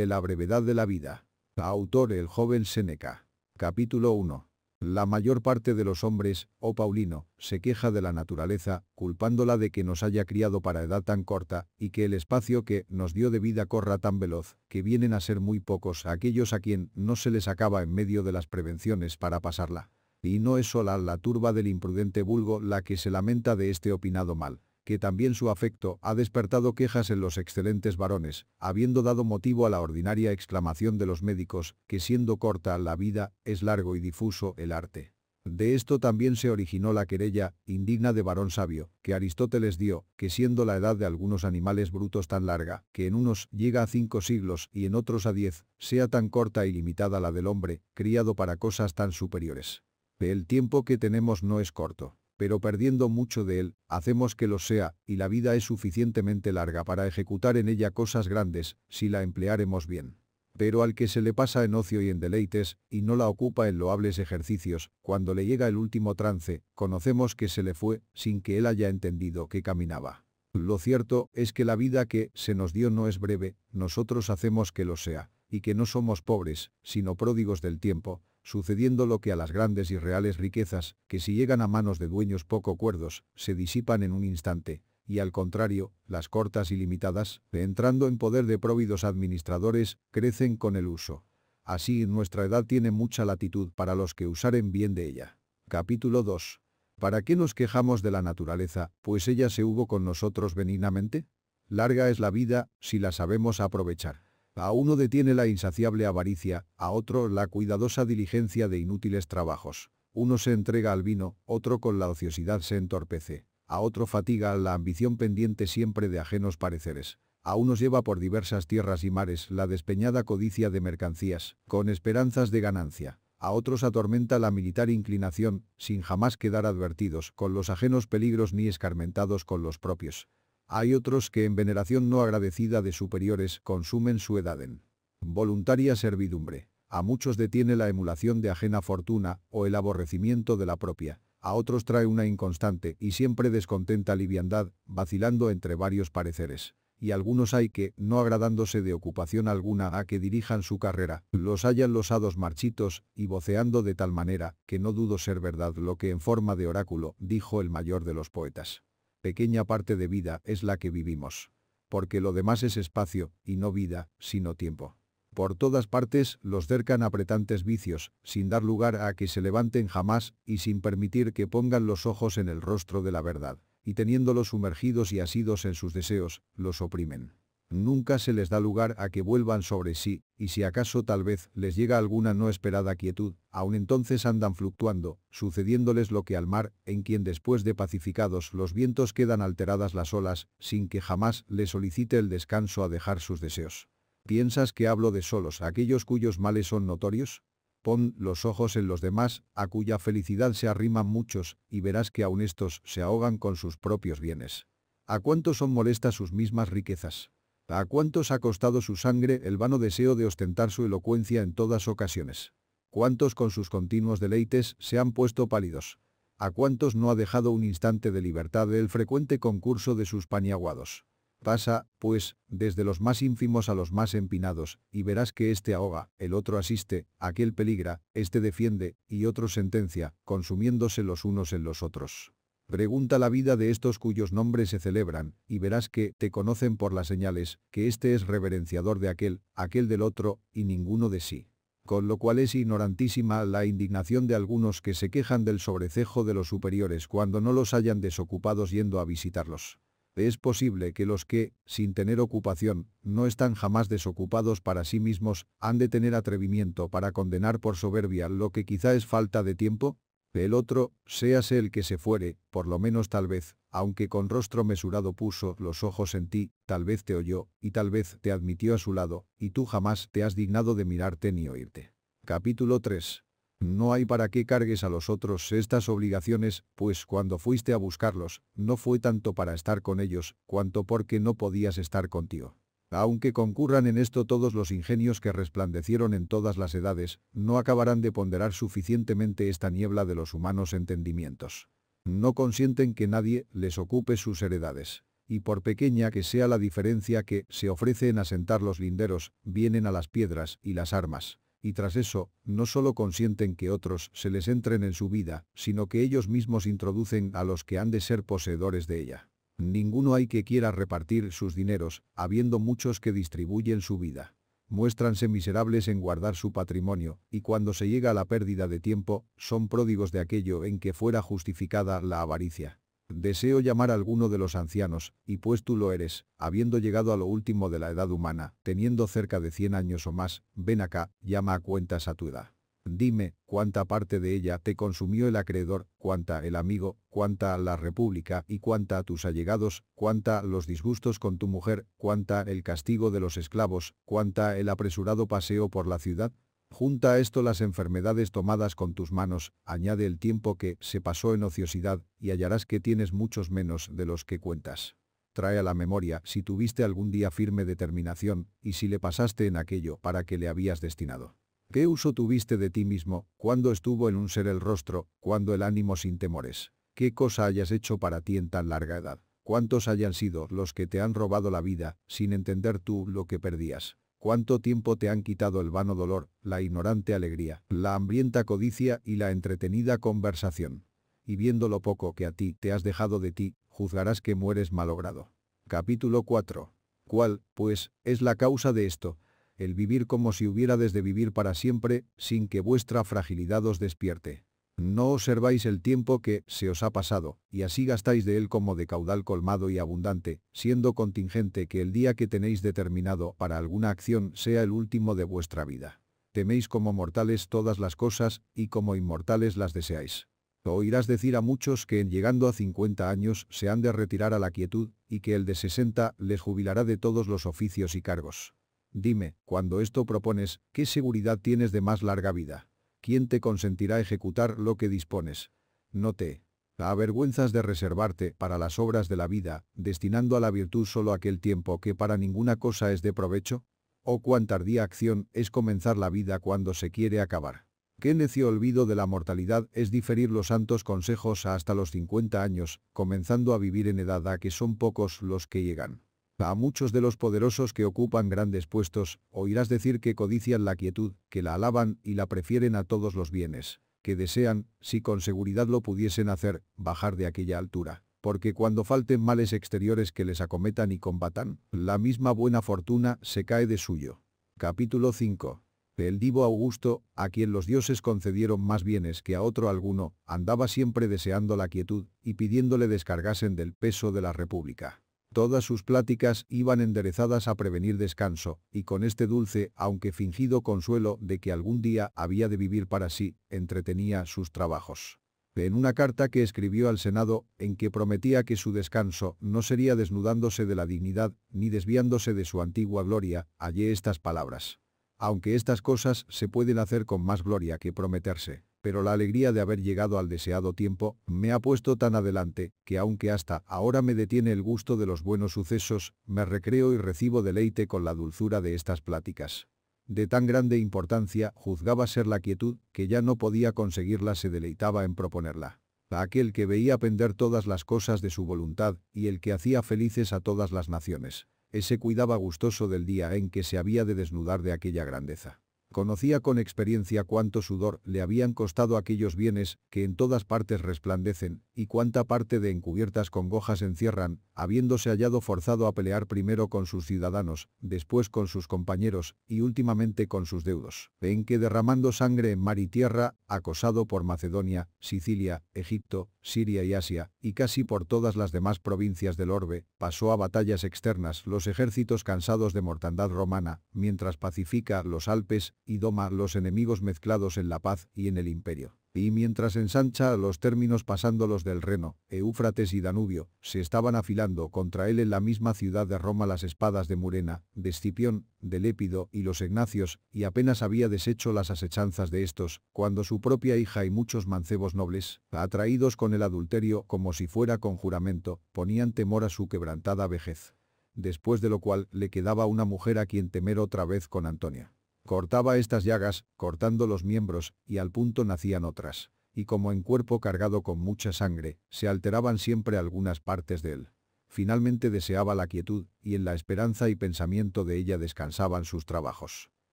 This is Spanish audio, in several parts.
de la brevedad de la vida. Autor el joven Séneca. Capítulo 1. La mayor parte de los hombres, oh Paulino, se queja de la naturaleza, culpándola de que nos haya criado para edad tan corta, y que el espacio que nos dio de vida corra tan veloz, que vienen a ser muy pocos aquellos a quien no se les acaba en medio de las prevenciones para pasarla. Y no es sola la turba del imprudente vulgo la que se lamenta de este opinado mal que también su afecto ha despertado quejas en los excelentes varones, habiendo dado motivo a la ordinaria exclamación de los médicos, que siendo corta la vida, es largo y difuso el arte. De esto también se originó la querella, indigna de varón sabio, que Aristóteles dio, que siendo la edad de algunos animales brutos tan larga, que en unos llega a cinco siglos y en otros a diez, sea tan corta y limitada la del hombre, criado para cosas tan superiores. El tiempo que tenemos no es corto pero perdiendo mucho de él, hacemos que lo sea, y la vida es suficientemente larga para ejecutar en ella cosas grandes, si la emplearemos bien. Pero al que se le pasa en ocio y en deleites, y no la ocupa en loables ejercicios, cuando le llega el último trance, conocemos que se le fue, sin que él haya entendido que caminaba. Lo cierto es que la vida que se nos dio no es breve, nosotros hacemos que lo sea, y que no somos pobres, sino pródigos del tiempo, sucediendo lo que a las grandes y reales riquezas, que si llegan a manos de dueños poco cuerdos, se disipan en un instante, y al contrario, las cortas y limitadas, entrando en poder de próvidos administradores, crecen con el uso. Así nuestra edad tiene mucha latitud para los que usaren bien de ella. Capítulo 2. ¿Para qué nos quejamos de la naturaleza, pues ella se hubo con nosotros benignamente? Larga es la vida, si la sabemos aprovechar. A uno detiene la insaciable avaricia, a otro la cuidadosa diligencia de inútiles trabajos. Uno se entrega al vino, otro con la ociosidad se entorpece. A otro fatiga la ambición pendiente siempre de ajenos pareceres. A unos lleva por diversas tierras y mares la despeñada codicia de mercancías, con esperanzas de ganancia. A otros atormenta la militar inclinación, sin jamás quedar advertidos con los ajenos peligros ni escarmentados con los propios. Hay otros que en veneración no agradecida de superiores consumen su edad en Voluntaria servidumbre. A muchos detiene la emulación de ajena fortuna o el aborrecimiento de la propia. A otros trae una inconstante y siempre descontenta liviandad, vacilando entre varios pareceres. Y algunos hay que, no agradándose de ocupación alguna a que dirijan su carrera, los hallan losados marchitos y voceando de tal manera que no dudo ser verdad lo que en forma de oráculo dijo el mayor de los poetas pequeña parte de vida es la que vivimos. Porque lo demás es espacio, y no vida, sino tiempo. Por todas partes los cercan apretantes vicios, sin dar lugar a que se levanten jamás y sin permitir que pongan los ojos en el rostro de la verdad, y teniéndolos sumergidos y asidos en sus deseos, los oprimen. Nunca se les da lugar a que vuelvan sobre sí, y si acaso tal vez les llega alguna no esperada quietud, aun entonces andan fluctuando, sucediéndoles lo que al mar, en quien después de pacificados los vientos quedan alteradas las olas, sin que jamás le solicite el descanso a dejar sus deseos. ¿Piensas que hablo de solos aquellos cuyos males son notorios? Pon los ojos en los demás, a cuya felicidad se arriman muchos, y verás que aun estos se ahogan con sus propios bienes. ¿A cuánto son molestas sus mismas riquezas? ¿A cuántos ha costado su sangre el vano deseo de ostentar su elocuencia en todas ocasiones? ¿Cuántos con sus continuos deleites se han puesto pálidos? ¿A cuántos no ha dejado un instante de libertad el frecuente concurso de sus paniaguados? Pasa, pues, desde los más ínfimos a los más empinados, y verás que este ahoga, el otro asiste, aquel peligra, este defiende, y otro sentencia, consumiéndose los unos en los otros. Pregunta la vida de estos cuyos nombres se celebran, y verás que te conocen por las señales, que éste es reverenciador de aquel, aquel del otro, y ninguno de sí. Con lo cual es ignorantísima la indignación de algunos que se quejan del sobrecejo de los superiores cuando no los hayan desocupados yendo a visitarlos. Es posible que los que, sin tener ocupación, no están jamás desocupados para sí mismos, han de tener atrevimiento para condenar por soberbia lo que quizá es falta de tiempo, el otro, séase el que se fuere, por lo menos tal vez, aunque con rostro mesurado puso los ojos en ti, tal vez te oyó, y tal vez te admitió a su lado, y tú jamás te has dignado de mirarte ni oírte. Capítulo 3. No hay para qué cargues a los otros estas obligaciones, pues cuando fuiste a buscarlos, no fue tanto para estar con ellos, cuanto porque no podías estar contigo. Aunque concurran en esto todos los ingenios que resplandecieron en todas las edades, no acabarán de ponderar suficientemente esta niebla de los humanos entendimientos. No consienten que nadie les ocupe sus heredades. Y por pequeña que sea la diferencia que se ofrece en asentar los linderos, vienen a las piedras y las armas. Y tras eso, no solo consienten que otros se les entren en su vida, sino que ellos mismos introducen a los que han de ser poseedores de ella. Ninguno hay que quiera repartir sus dineros, habiendo muchos que distribuyen su vida. Muéstranse miserables en guardar su patrimonio, y cuando se llega a la pérdida de tiempo, son pródigos de aquello en que fuera justificada la avaricia. Deseo llamar a alguno de los ancianos, y pues tú lo eres, habiendo llegado a lo último de la edad humana, teniendo cerca de 100 años o más, ven acá, llama a cuentas a tu edad. Dime, ¿cuánta parte de ella te consumió el acreedor, cuánta el amigo, cuánta la república y cuánta a tus allegados, cuánta los disgustos con tu mujer, cuánta el castigo de los esclavos, cuánta el apresurado paseo por la ciudad? Junta a esto las enfermedades tomadas con tus manos, añade el tiempo que se pasó en ociosidad, y hallarás que tienes muchos menos de los que cuentas. Trae a la memoria si tuviste algún día firme determinación, y si le pasaste en aquello para que le habías destinado. ¿Qué uso tuviste de ti mismo, cuando estuvo en un ser el rostro, cuando el ánimo sin temores? ¿Qué cosa hayas hecho para ti en tan larga edad? ¿Cuántos hayan sido los que te han robado la vida, sin entender tú lo que perdías? ¿Cuánto tiempo te han quitado el vano dolor, la ignorante alegría, la hambrienta codicia y la entretenida conversación? Y viendo lo poco que a ti te has dejado de ti, juzgarás que mueres malogrado. Capítulo 4. ¿Cuál, pues, es la causa de esto? el vivir como si hubiera desde vivir para siempre, sin que vuestra fragilidad os despierte. No observáis el tiempo que se os ha pasado, y así gastáis de él como de caudal colmado y abundante, siendo contingente que el día que tenéis determinado para alguna acción sea el último de vuestra vida. Teméis como mortales todas las cosas, y como inmortales las deseáis. Oirás decir a muchos que en llegando a 50 años se han de retirar a la quietud, y que el de 60 les jubilará de todos los oficios y cargos. Dime, cuando esto propones, ¿qué seguridad tienes de más larga vida? ¿Quién te consentirá ejecutar lo que dispones? No te avergüenzas de reservarte para las obras de la vida, destinando a la virtud solo aquel tiempo que para ninguna cosa es de provecho? ¿O cuán tardía acción es comenzar la vida cuando se quiere acabar? Qué necio olvido de la mortalidad es diferir los santos consejos hasta los 50 años, comenzando a vivir en edad a que son pocos los que llegan. A muchos de los poderosos que ocupan grandes puestos, oirás decir que codician la quietud, que la alaban y la prefieren a todos los bienes, que desean, si con seguridad lo pudiesen hacer, bajar de aquella altura. Porque cuando falten males exteriores que les acometan y combatan, la misma buena fortuna se cae de suyo. Capítulo 5. El divo Augusto, a quien los dioses concedieron más bienes que a otro alguno, andaba siempre deseando la quietud y pidiéndole descargasen del peso de la república. Todas sus pláticas iban enderezadas a prevenir descanso, y con este dulce, aunque fingido consuelo de que algún día había de vivir para sí, entretenía sus trabajos. En una carta que escribió al Senado, en que prometía que su descanso no sería desnudándose de la dignidad, ni desviándose de su antigua gloria, hallé estas palabras. Aunque estas cosas se pueden hacer con más gloria que prometerse pero la alegría de haber llegado al deseado tiempo me ha puesto tan adelante, que aunque hasta ahora me detiene el gusto de los buenos sucesos, me recreo y recibo deleite con la dulzura de estas pláticas. De tan grande importancia juzgaba ser la quietud, que ya no podía conseguirla se deleitaba en proponerla. A aquel que veía pender todas las cosas de su voluntad, y el que hacía felices a todas las naciones. Ese cuidaba gustoso del día en que se había de desnudar de aquella grandeza. Conocía con experiencia cuánto sudor le habían costado aquellos bienes que en todas partes resplandecen y cuánta parte de encubiertas congojas encierran, habiéndose hallado forzado a pelear primero con sus ciudadanos, después con sus compañeros y últimamente con sus deudos. Ven que derramando sangre en mar y tierra, acosado por Macedonia, Sicilia, Egipto, Siria y Asia, y casi por todas las demás provincias del orbe, pasó a batallas externas los ejércitos cansados de mortandad romana, mientras pacifica los Alpes y doma los enemigos mezclados en la paz y en el imperio y mientras ensancha los términos pasándolos del Reno, Éufrates y Danubio, se estaban afilando contra él en la misma ciudad de Roma las espadas de Murena, de Escipión, de Lépido y los Ignacios, y apenas había deshecho las asechanzas de estos, cuando su propia hija y muchos mancebos nobles, atraídos con el adulterio como si fuera con juramento, ponían temor a su quebrantada vejez. Después de lo cual, le quedaba una mujer a quien temer otra vez con Antonia. Cortaba estas llagas, cortando los miembros, y al punto nacían otras. Y como en cuerpo cargado con mucha sangre, se alteraban siempre algunas partes de él. Finalmente deseaba la quietud, y en la esperanza y pensamiento de ella descansaban sus trabajos.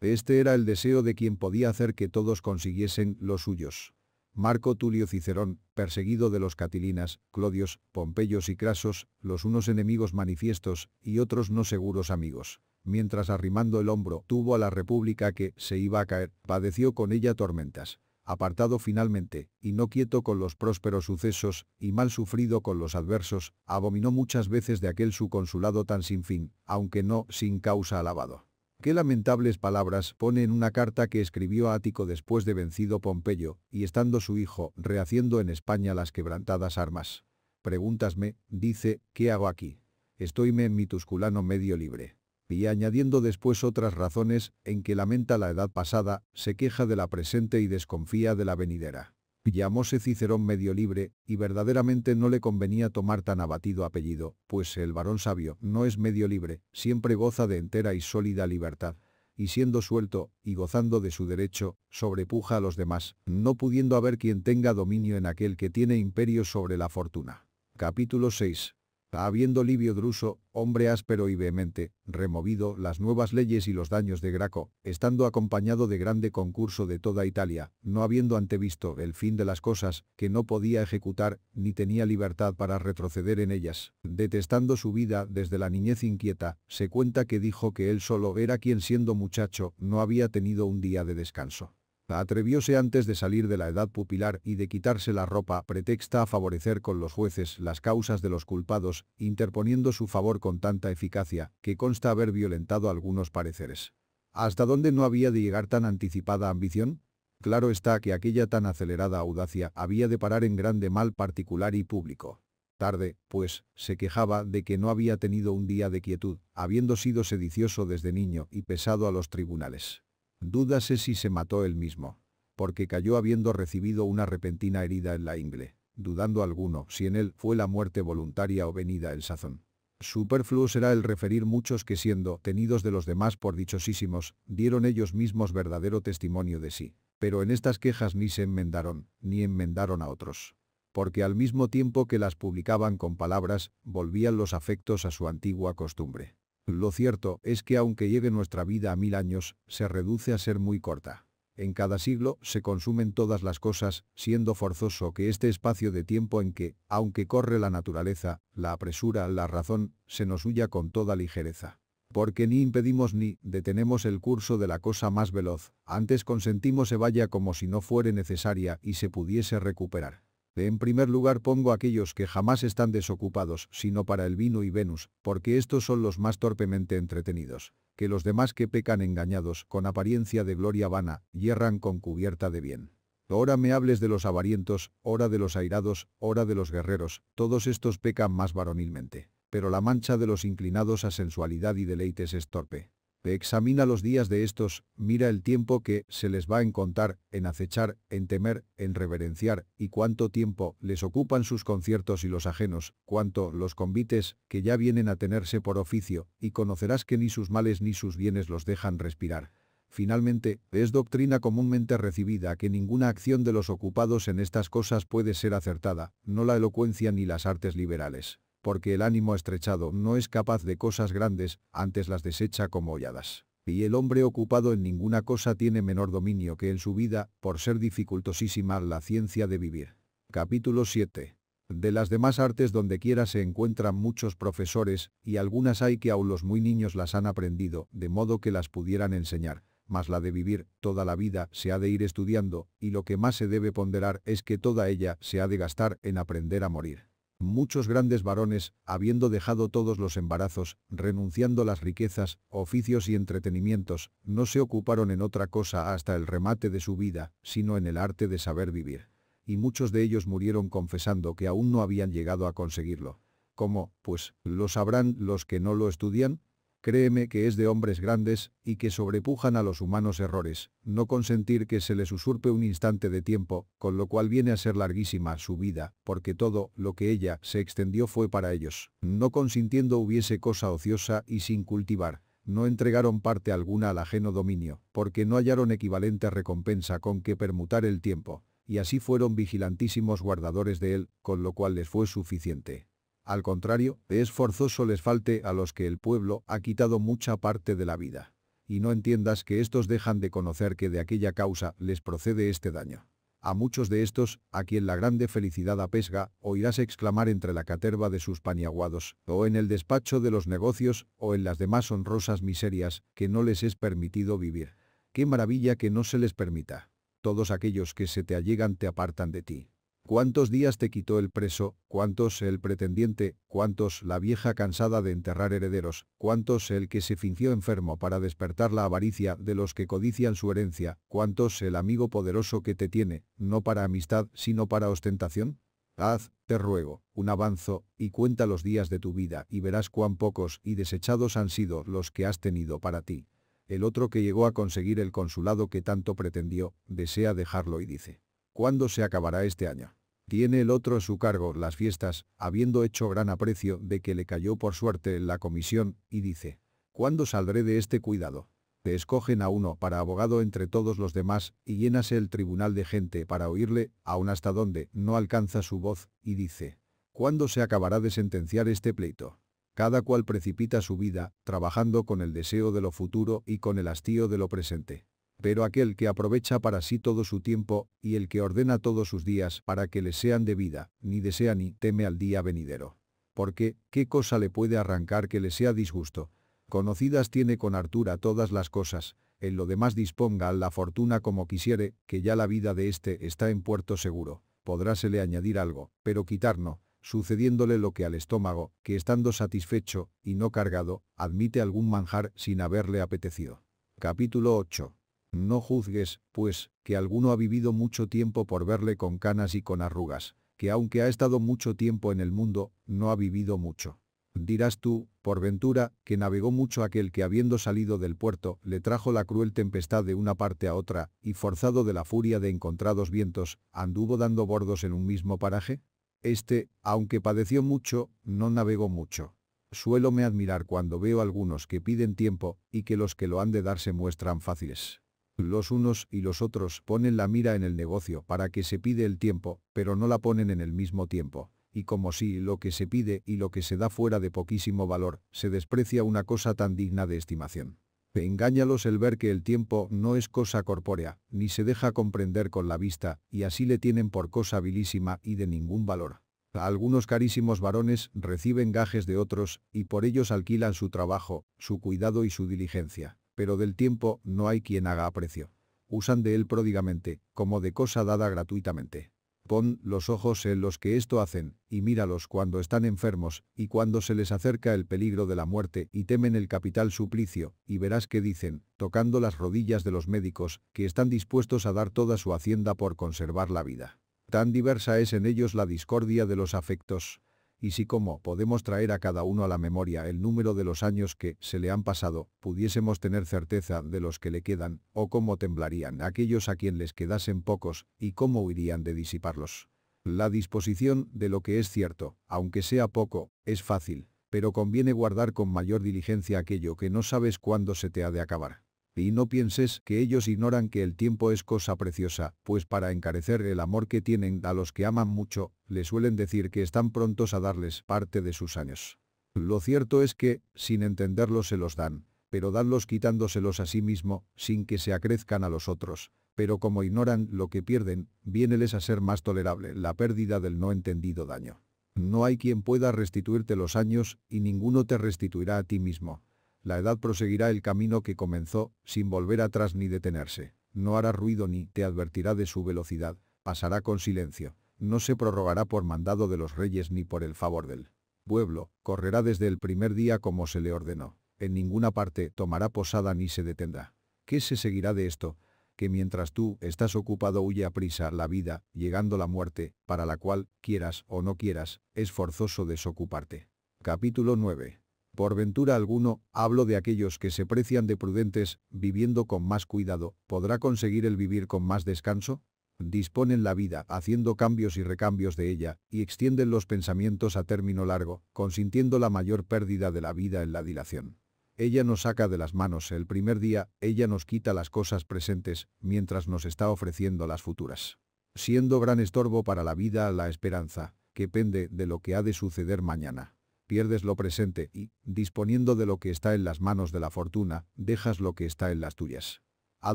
Este era el deseo de quien podía hacer que todos consiguiesen los suyos. Marco Tulio Cicerón, perseguido de los catilinas, Clodios, Pompeyos y Crasos, los unos enemigos manifiestos, y otros no seguros amigos mientras arrimando el hombro tuvo a la república que se iba a caer, padeció con ella tormentas, apartado finalmente, y no quieto con los prósperos sucesos, y mal sufrido con los adversos, abominó muchas veces de aquel su consulado tan sin fin, aunque no sin causa alabado. Qué lamentables palabras pone en una carta que escribió Ático después de vencido Pompeyo, y estando su hijo, rehaciendo en España las quebrantadas armas. Pregúntasme, dice, ¿qué hago aquí? Estoyme en mi tusculano medio libre y añadiendo después otras razones en que lamenta la edad pasada, se queja de la presente y desconfía de la venidera. Llamóse Cicerón medio libre, y verdaderamente no le convenía tomar tan abatido apellido, pues el varón sabio no es medio libre, siempre goza de entera y sólida libertad, y siendo suelto, y gozando de su derecho, sobrepuja a los demás, no pudiendo haber quien tenga dominio en aquel que tiene imperio sobre la fortuna. Capítulo 6 habiendo Livio Druso, hombre áspero y vehemente, removido las nuevas leyes y los daños de Graco, estando acompañado de grande concurso de toda Italia, no habiendo antevisto el fin de las cosas, que no podía ejecutar, ni tenía libertad para retroceder en ellas. Detestando su vida desde la niñez inquieta, se cuenta que dijo que él solo era quien siendo muchacho no había tenido un día de descanso. Atrevióse antes de salir de la edad pupilar y de quitarse la ropa pretexta a favorecer con los jueces las causas de los culpados, interponiendo su favor con tanta eficacia, que consta haber violentado algunos pareceres. ¿Hasta dónde no había de llegar tan anticipada ambición? Claro está que aquella tan acelerada audacia había de parar en grande mal particular y público. Tarde, pues, se quejaba de que no había tenido un día de quietud, habiendo sido sedicioso desde niño y pesado a los tribunales. Dúdase si se mató él mismo, porque cayó habiendo recibido una repentina herida en la ingle, dudando alguno si en él fue la muerte voluntaria o venida el sazón. Superfluo será el referir muchos que siendo tenidos de los demás por dichosísimos, dieron ellos mismos verdadero testimonio de sí. Pero en estas quejas ni se enmendaron, ni enmendaron a otros. Porque al mismo tiempo que las publicaban con palabras, volvían los afectos a su antigua costumbre. Lo cierto es que aunque llegue nuestra vida a mil años, se reduce a ser muy corta. En cada siglo se consumen todas las cosas, siendo forzoso que este espacio de tiempo en que, aunque corre la naturaleza, la apresura, la razón, se nos huya con toda ligereza. Porque ni impedimos ni detenemos el curso de la cosa más veloz, antes consentimos se vaya como si no fuere necesaria y se pudiese recuperar. En primer lugar pongo aquellos que jamás están desocupados, sino para el vino y Venus, porque estos son los más torpemente entretenidos, que los demás que pecan engañados, con apariencia de gloria vana, yerran con cubierta de bien. Ahora me hables de los avarientos, hora de los airados, hora de los guerreros, todos estos pecan más varonilmente. Pero la mancha de los inclinados a sensualidad y deleites es torpe. Examina los días de estos, mira el tiempo que se les va en contar, en acechar, en temer, en reverenciar, y cuánto tiempo les ocupan sus conciertos y los ajenos, cuánto los convites, que ya vienen a tenerse por oficio, y conocerás que ni sus males ni sus bienes los dejan respirar. Finalmente, es doctrina comúnmente recibida que ninguna acción de los ocupados en estas cosas puede ser acertada, no la elocuencia ni las artes liberales porque el ánimo estrechado no es capaz de cosas grandes, antes las desecha como holladas. Y el hombre ocupado en ninguna cosa tiene menor dominio que en su vida, por ser dificultosísima la ciencia de vivir. Capítulo 7. De las demás artes donde quiera se encuentran muchos profesores, y algunas hay que aun los muy niños las han aprendido, de modo que las pudieran enseñar. Mas la de vivir, toda la vida, se ha de ir estudiando, y lo que más se debe ponderar es que toda ella se ha de gastar en aprender a morir. Muchos grandes varones, habiendo dejado todos los embarazos, renunciando a las riquezas, oficios y entretenimientos, no se ocuparon en otra cosa hasta el remate de su vida, sino en el arte de saber vivir. Y muchos de ellos murieron confesando que aún no habían llegado a conseguirlo. ¿Cómo, pues, lo sabrán los que no lo estudian? Créeme que es de hombres grandes, y que sobrepujan a los humanos errores, no consentir que se les usurpe un instante de tiempo, con lo cual viene a ser larguísima su vida, porque todo lo que ella se extendió fue para ellos, no consintiendo hubiese cosa ociosa y sin cultivar, no entregaron parte alguna al ajeno dominio, porque no hallaron equivalente recompensa con que permutar el tiempo, y así fueron vigilantísimos guardadores de él, con lo cual les fue suficiente. Al contrario, es forzoso les falte a los que el pueblo ha quitado mucha parte de la vida. Y no entiendas que estos dejan de conocer que de aquella causa les procede este daño. A muchos de estos, a quien la grande felicidad apesga, oirás exclamar entre la caterva de sus paniaguados, o en el despacho de los negocios, o en las demás honrosas miserias, que no les es permitido vivir. ¡Qué maravilla que no se les permita! Todos aquellos que se te allegan te apartan de ti. ¿Cuántos días te quitó el preso? ¿Cuántos el pretendiente? ¿Cuántos la vieja cansada de enterrar herederos? ¿Cuántos el que se fingió enfermo para despertar la avaricia de los que codician su herencia? ¿Cuántos el amigo poderoso que te tiene, no para amistad, sino para ostentación? Haz, te ruego, un avanzo, y cuenta los días de tu vida, y verás cuán pocos y desechados han sido los que has tenido para ti. El otro que llegó a conseguir el consulado que tanto pretendió, desea dejarlo y dice. ¿Cuándo se acabará este año? Tiene el otro a su cargo las fiestas, habiendo hecho gran aprecio de que le cayó por suerte la comisión, y dice, ¿cuándo saldré de este cuidado? Te escogen a uno para abogado entre todos los demás, y llénase el tribunal de gente para oírle, aun hasta donde no alcanza su voz, y dice, ¿cuándo se acabará de sentenciar este pleito? Cada cual precipita su vida, trabajando con el deseo de lo futuro y con el hastío de lo presente. Pero aquel que aprovecha para sí todo su tiempo, y el que ordena todos sus días para que le sean de vida, ni desea ni teme al día venidero. Porque, ¿qué cosa le puede arrancar que le sea disgusto? Conocidas tiene con Artura todas las cosas, en lo demás disponga la fortuna como quisiere, que ya la vida de éste está en puerto seguro. Podrásele añadir algo, pero quitar no, sucediéndole lo que al estómago, que estando satisfecho y no cargado, admite algún manjar sin haberle apetecido. Capítulo 8. No juzgues, pues, que alguno ha vivido mucho tiempo por verle con canas y con arrugas, que aunque ha estado mucho tiempo en el mundo, no ha vivido mucho. Dirás tú, por ventura, que navegó mucho aquel que habiendo salido del puerto, le trajo la cruel tempestad de una parte a otra, y forzado de la furia de encontrados vientos, anduvo dando bordos en un mismo paraje? Este, aunque padeció mucho, no navegó mucho. Suelo me admirar cuando veo algunos que piden tiempo, y que los que lo han de dar se muestran fáciles. Los unos y los otros ponen la mira en el negocio para que se pide el tiempo, pero no la ponen en el mismo tiempo. Y como si lo que se pide y lo que se da fuera de poquísimo valor, se desprecia una cosa tan digna de estimación. Engáñalos el ver que el tiempo no es cosa corpórea, ni se deja comprender con la vista, y así le tienen por cosa vilísima y de ningún valor. Algunos carísimos varones reciben gajes de otros, y por ellos alquilan su trabajo, su cuidado y su diligencia pero del tiempo no hay quien haga aprecio. Usan de él pródigamente, como de cosa dada gratuitamente. Pon los ojos en los que esto hacen, y míralos cuando están enfermos, y cuando se les acerca el peligro de la muerte y temen el capital suplicio, y verás que dicen, tocando las rodillas de los médicos, que están dispuestos a dar toda su hacienda por conservar la vida. Tan diversa es en ellos la discordia de los afectos, y si como podemos traer a cada uno a la memoria el número de los años que se le han pasado, pudiésemos tener certeza de los que le quedan, o cómo temblarían aquellos a quien les quedasen pocos, y cómo huirían de disiparlos. La disposición de lo que es cierto, aunque sea poco, es fácil, pero conviene guardar con mayor diligencia aquello que no sabes cuándo se te ha de acabar. Y no pienses que ellos ignoran que el tiempo es cosa preciosa, pues para encarecer el amor que tienen a los que aman mucho, les suelen decir que están prontos a darles parte de sus años. Lo cierto es que, sin entenderlo se los dan, pero danlos quitándoselos a sí mismo, sin que se acrezcan a los otros. Pero como ignoran lo que pierden, viéneles a ser más tolerable la pérdida del no entendido daño. No hay quien pueda restituirte los años, y ninguno te restituirá a ti mismo. La edad proseguirá el camino que comenzó, sin volver atrás ni detenerse. No hará ruido ni te advertirá de su velocidad, pasará con silencio. No se prorrogará por mandado de los reyes ni por el favor del pueblo, correrá desde el primer día como se le ordenó. En ninguna parte tomará posada ni se detendrá. ¿Qué se seguirá de esto? Que mientras tú estás ocupado huye a prisa la vida, llegando la muerte, para la cual, quieras o no quieras, es forzoso desocuparte. Capítulo 9 por ventura alguno, hablo de aquellos que se precian de prudentes, viviendo con más cuidado, ¿podrá conseguir el vivir con más descanso? Disponen la vida, haciendo cambios y recambios de ella, y extienden los pensamientos a término largo, consintiendo la mayor pérdida de la vida en la dilación. Ella nos saca de las manos el primer día, ella nos quita las cosas presentes, mientras nos está ofreciendo las futuras. Siendo gran estorbo para la vida la esperanza, que pende de lo que ha de suceder mañana pierdes lo presente y, disponiendo de lo que está en las manos de la fortuna, dejas lo que está en las tuyas. ¿A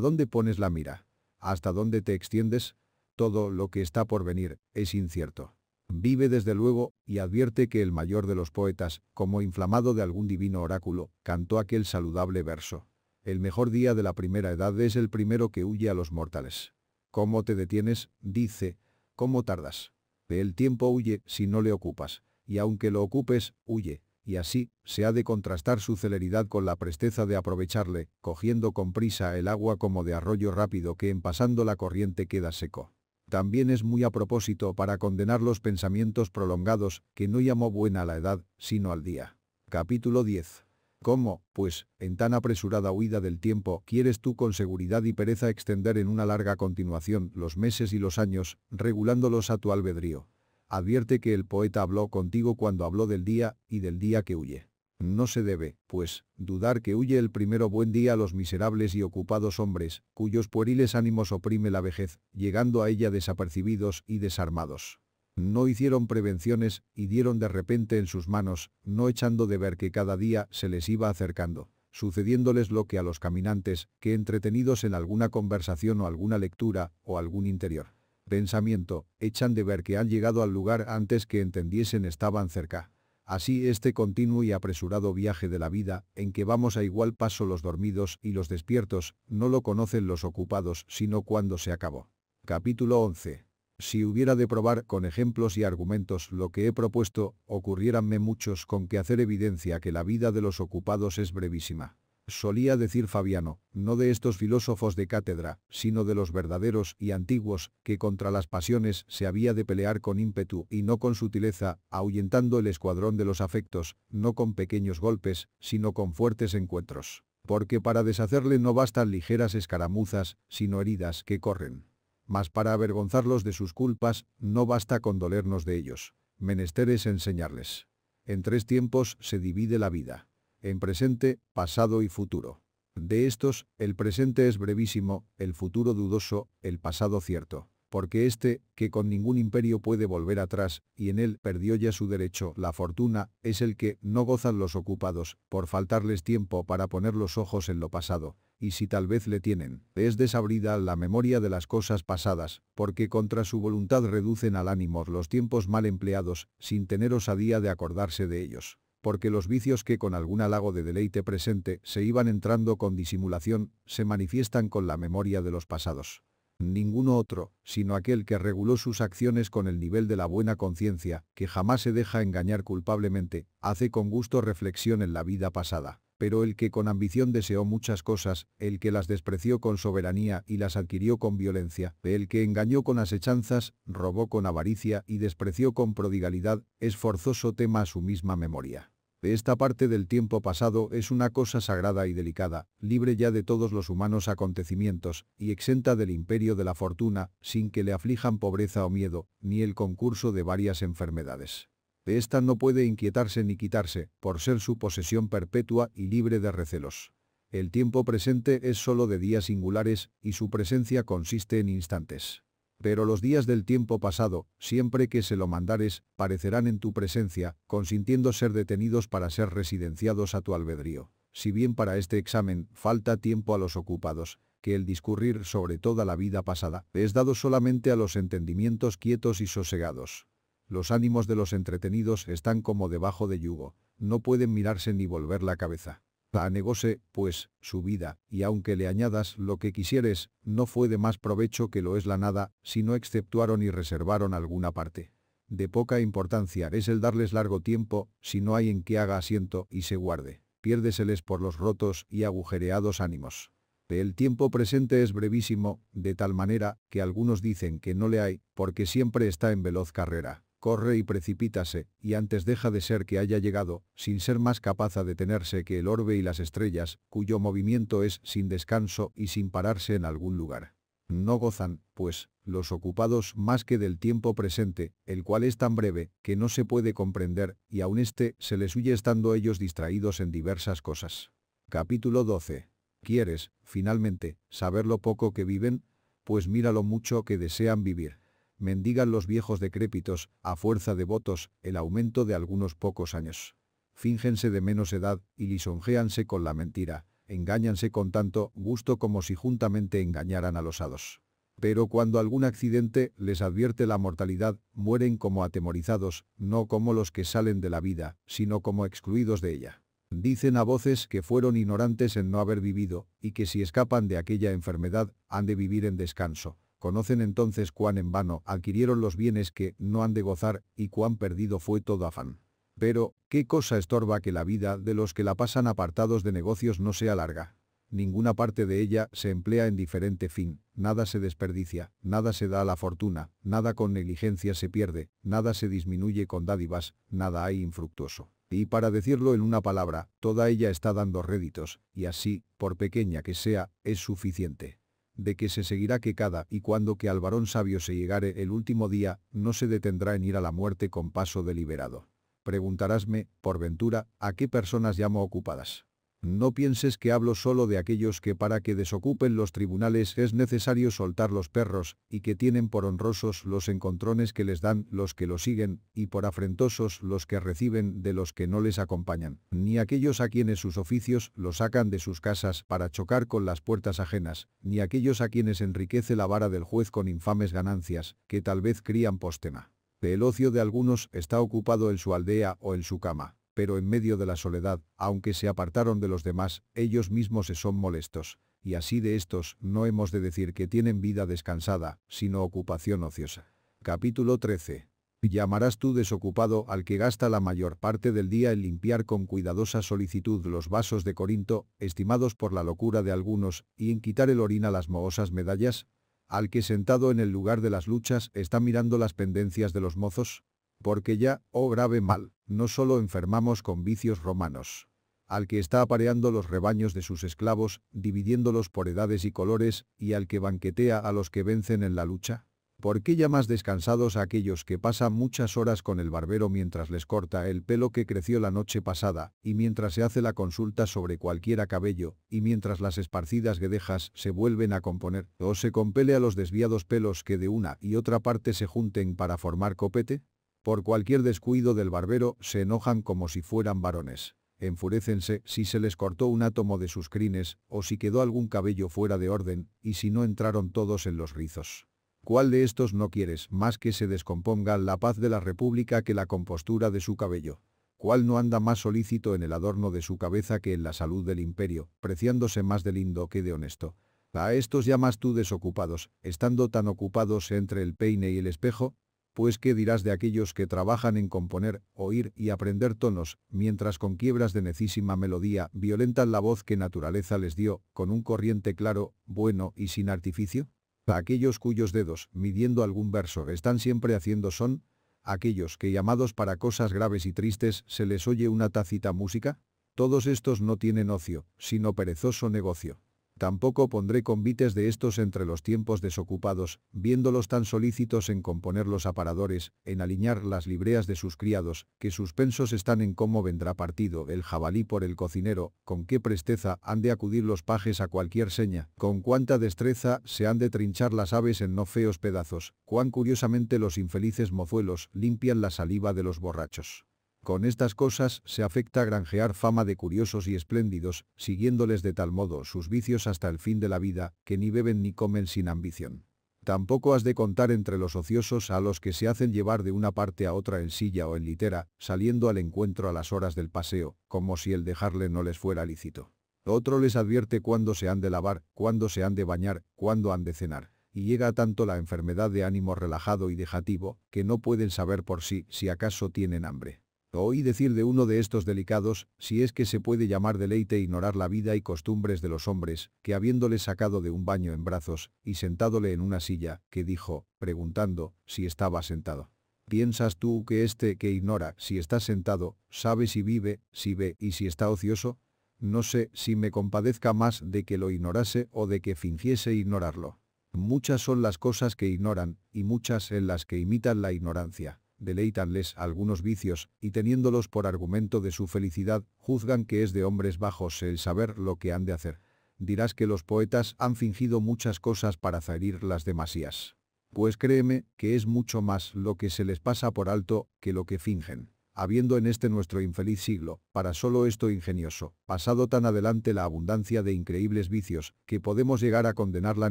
dónde pones la mira? ¿Hasta dónde te extiendes? Todo lo que está por venir es incierto. Vive desde luego, y advierte que el mayor de los poetas, como inflamado de algún divino oráculo, cantó aquel saludable verso. El mejor día de la primera edad es el primero que huye a los mortales. ¿Cómo te detienes? dice, ¿cómo tardas? El tiempo huye si no le ocupas y aunque lo ocupes, huye, y así, se ha de contrastar su celeridad con la presteza de aprovecharle, cogiendo con prisa el agua como de arroyo rápido que en pasando la corriente queda seco. También es muy a propósito para condenar los pensamientos prolongados, que no llamó buena la edad, sino al día. Capítulo 10. ¿Cómo, pues, en tan apresurada huida del tiempo, quieres tú con seguridad y pereza extender en una larga continuación los meses y los años, regulándolos a tu albedrío? advierte que el poeta habló contigo cuando habló del día y del día que huye. No se debe, pues, dudar que huye el primero buen día a los miserables y ocupados hombres, cuyos pueriles ánimos oprime la vejez, llegando a ella desapercibidos y desarmados. No hicieron prevenciones, y dieron de repente en sus manos, no echando de ver que cada día se les iba acercando, sucediéndoles lo que a los caminantes, que entretenidos en alguna conversación o alguna lectura, o algún interior pensamiento, echan de ver que han llegado al lugar antes que entendiesen estaban cerca. Así este continuo y apresurado viaje de la vida, en que vamos a igual paso los dormidos y los despiertos, no lo conocen los ocupados sino cuando se acabó. Capítulo 11. Si hubiera de probar con ejemplos y argumentos lo que he propuesto, ocurriéranme muchos con que hacer evidencia que la vida de los ocupados es brevísima solía decir Fabiano, no de estos filósofos de cátedra, sino de los verdaderos y antiguos, que contra las pasiones se había de pelear con ímpetu y no con sutileza, ahuyentando el escuadrón de los afectos, no con pequeños golpes, sino con fuertes encuentros. Porque para deshacerle no bastan ligeras escaramuzas, sino heridas que corren. Mas para avergonzarlos de sus culpas, no basta con dolernos de ellos. Menester es enseñarles. En tres tiempos se divide la vida en presente, pasado y futuro. De estos, el presente es brevísimo, el futuro dudoso, el pasado cierto. Porque este, que con ningún imperio puede volver atrás, y en él perdió ya su derecho, la fortuna, es el que no gozan los ocupados, por faltarles tiempo para poner los ojos en lo pasado, y si tal vez le tienen, es desabrida la memoria de las cosas pasadas, porque contra su voluntad reducen al ánimo los tiempos mal empleados, sin tener osadía de acordarse de ellos porque los vicios que con algún halago de deleite presente se iban entrando con disimulación, se manifiestan con la memoria de los pasados. Ninguno otro, sino aquel que reguló sus acciones con el nivel de la buena conciencia, que jamás se deja engañar culpablemente, hace con gusto reflexión en la vida pasada pero el que con ambición deseó muchas cosas, el que las despreció con soberanía y las adquirió con violencia, el que engañó con asechanzas, robó con avaricia y despreció con prodigalidad, es forzoso tema a su misma memoria. Esta parte del tiempo pasado es una cosa sagrada y delicada, libre ya de todos los humanos acontecimientos, y exenta del imperio de la fortuna, sin que le aflijan pobreza o miedo, ni el concurso de varias enfermedades. De ésta no puede inquietarse ni quitarse, por ser su posesión perpetua y libre de recelos. El tiempo presente es sólo de días singulares, y su presencia consiste en instantes. Pero los días del tiempo pasado, siempre que se lo mandares, parecerán en tu presencia, consintiendo ser detenidos para ser residenciados a tu albedrío. Si bien para este examen falta tiempo a los ocupados, que el discurrir sobre toda la vida pasada es dado solamente a los entendimientos quietos y sosegados. Los ánimos de los entretenidos están como debajo de yugo, no pueden mirarse ni volver la cabeza. Anegóse, pues, su vida, y aunque le añadas lo que quisieres, no fue de más provecho que lo es la nada, si no exceptuaron y reservaron alguna parte. De poca importancia es el darles largo tiempo, si no hay en que haga asiento y se guarde. Piérdeseles por los rotos y agujereados ánimos. El tiempo presente es brevísimo, de tal manera, que algunos dicen que no le hay, porque siempre está en veloz carrera corre y precipítase, y antes deja de ser que haya llegado, sin ser más capaz a detenerse que el orbe y las estrellas, cuyo movimiento es sin descanso y sin pararse en algún lugar. No gozan, pues, los ocupados más que del tiempo presente, el cual es tan breve, que no se puede comprender, y aun este se les huye estando ellos distraídos en diversas cosas. Capítulo 12. ¿Quieres, finalmente, saber lo poco que viven? Pues mira lo mucho que desean vivir mendigan los viejos decrépitos, a fuerza de votos, el aumento de algunos pocos años. Fíngense de menos edad y lisonjéanse con la mentira, engáñanse con tanto gusto como si juntamente engañaran a los hados. Pero cuando algún accidente les advierte la mortalidad, mueren como atemorizados, no como los que salen de la vida, sino como excluidos de ella. Dicen a voces que fueron ignorantes en no haber vivido, y que si escapan de aquella enfermedad, han de vivir en descanso, Conocen entonces cuán en vano adquirieron los bienes que no han de gozar y cuán perdido fue todo afán. Pero, ¿qué cosa estorba que la vida de los que la pasan apartados de negocios no sea larga? Ninguna parte de ella se emplea en diferente fin, nada se desperdicia, nada se da a la fortuna, nada con negligencia se pierde, nada se disminuye con dádivas, nada hay infructuoso. Y para decirlo en una palabra, toda ella está dando réditos, y así, por pequeña que sea, es suficiente de que se seguirá que cada y cuando que al varón sabio se llegare el último día, no se detendrá en ir a la muerte con paso deliberado. Preguntarásme, por ventura, a qué personas llamo ocupadas. No pienses que hablo solo de aquellos que para que desocupen los tribunales es necesario soltar los perros, y que tienen por honrosos los encontrones que les dan los que los siguen, y por afrentosos los que reciben de los que no les acompañan, ni aquellos a quienes sus oficios los sacan de sus casas para chocar con las puertas ajenas, ni aquellos a quienes enriquece la vara del juez con infames ganancias, que tal vez crían póstema. El ocio de algunos está ocupado en su aldea o en su cama pero en medio de la soledad, aunque se apartaron de los demás, ellos mismos se son molestos. Y así de estos, no hemos de decir que tienen vida descansada, sino ocupación ociosa. Capítulo 13. Llamarás tú desocupado al que gasta la mayor parte del día en limpiar con cuidadosa solicitud los vasos de Corinto, estimados por la locura de algunos, y en quitar el orina a las mohosas medallas, al que sentado en el lugar de las luchas está mirando las pendencias de los mozos, porque ya, oh grave mal, no solo enfermamos con vicios romanos, al que está apareando los rebaños de sus esclavos, dividiéndolos por edades y colores, y al que banquetea a los que vencen en la lucha? ¿Por qué llamas descansados a aquellos que pasan muchas horas con el barbero mientras les corta el pelo que creció la noche pasada, y mientras se hace la consulta sobre cualquiera cabello, y mientras las esparcidas guedejas se vuelven a componer, o se compele a los desviados pelos que de una y otra parte se junten para formar copete? Por cualquier descuido del barbero, se enojan como si fueran varones. Enfurécense si se les cortó un átomo de sus crines, o si quedó algún cabello fuera de orden, y si no entraron todos en los rizos. ¿Cuál de estos no quieres más que se descomponga la paz de la república que la compostura de su cabello? ¿Cuál no anda más solícito en el adorno de su cabeza que en la salud del imperio, preciándose más de lindo que de honesto? A estos llamas tú desocupados, estando tan ocupados entre el peine y el espejo, pues qué dirás de aquellos que trabajan en componer, oír y aprender tonos, mientras con quiebras de necísima melodía violentan la voz que naturaleza les dio, con un corriente claro, bueno y sin artificio? aquellos cuyos dedos, midiendo algún verso, están siempre haciendo son, aquellos que llamados para cosas graves y tristes se les oye una tácita música? Todos estos no tienen ocio, sino perezoso negocio. Tampoco pondré convites de estos entre los tiempos desocupados, viéndolos tan solícitos en componer los aparadores, en alinear las libreas de sus criados, que suspensos están en cómo vendrá partido el jabalí por el cocinero, con qué presteza han de acudir los pajes a cualquier seña, con cuánta destreza se han de trinchar las aves en no feos pedazos, cuán curiosamente los infelices mozuelos limpian la saliva de los borrachos. Con estas cosas se afecta a granjear fama de curiosos y espléndidos, siguiéndoles de tal modo sus vicios hasta el fin de la vida, que ni beben ni comen sin ambición. Tampoco has de contar entre los ociosos a los que se hacen llevar de una parte a otra en silla o en litera, saliendo al encuentro a las horas del paseo, como si el dejarle no les fuera lícito. Otro les advierte cuándo se han de lavar, cuándo se han de bañar, cuándo han de cenar, y llega a tanto la enfermedad de ánimo relajado y dejativo, que no pueden saber por sí si acaso tienen hambre. Oí decir de uno de estos delicados, si es que se puede llamar deleite ignorar la vida y costumbres de los hombres, que habiéndole sacado de un baño en brazos y sentádole en una silla, que dijo, preguntando, si estaba sentado. ¿Piensas tú que este que ignora si está sentado, sabe si vive, si ve y si está ocioso? No sé si me compadezca más de que lo ignorase o de que fingiese ignorarlo. Muchas son las cosas que ignoran, y muchas en las que imitan la ignorancia deleitanles algunos vicios, y teniéndolos por argumento de su felicidad, juzgan que es de hombres bajos el saber lo que han de hacer. Dirás que los poetas han fingido muchas cosas para zaherir las demasías. Pues créeme, que es mucho más lo que se les pasa por alto, que lo que fingen habiendo en este nuestro infeliz siglo, para solo esto ingenioso, pasado tan adelante la abundancia de increíbles vicios, que podemos llegar a condenar la